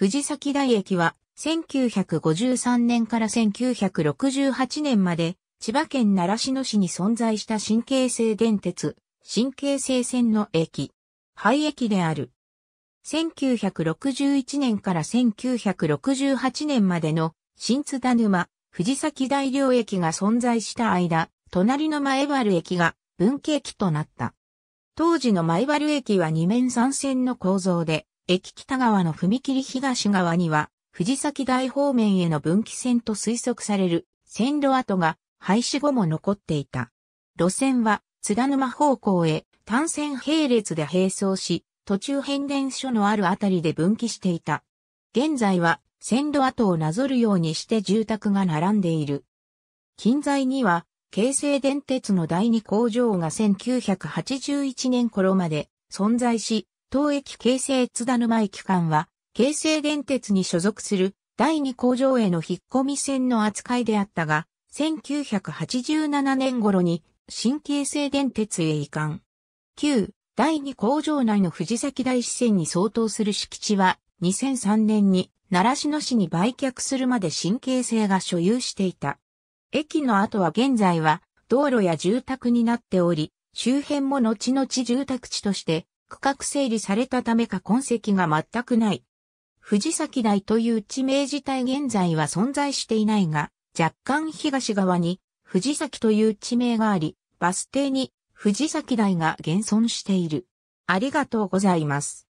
藤崎台駅は、1953年から1968年まで、千葉県奈良市の市に存在した新京成電鉄、新京成線の駅、廃駅である。1961年から1968年までの新津田沼、藤崎大両駅が存在した間、隣の前原駅が分岐駅となった。当時の前原駅は二面三線の構造で、駅北側の踏切東側には、藤崎台方面への分岐線と推測される線路跡が廃止後も残っていた。路線は津田沼方向へ単線並列で並走し、途中変電所のあるあたりで分岐していた。現在は線路跡をなぞるようにして住宅が並んでいる。近在には、京成電鉄の第二工場が1981年頃まで存在し、東駅京成津田沼駅間は、京成電鉄に所属する第二工場への引っ込み線の扱いであったが、1987年頃に新京成電鉄へ移管。旧第二工場内の藤崎大支線に相当する敷地は2003年に奈良市の市に売却するまで新京成が所有していた。駅の後は現在は道路や住宅になっており、周辺も後々住宅地として区画整理されたためか痕跡が全くない。藤崎台という地名自体現在は存在していないが、若干東側に藤崎という地名があり、バス停に藤崎台が現存している。ありがとうございます。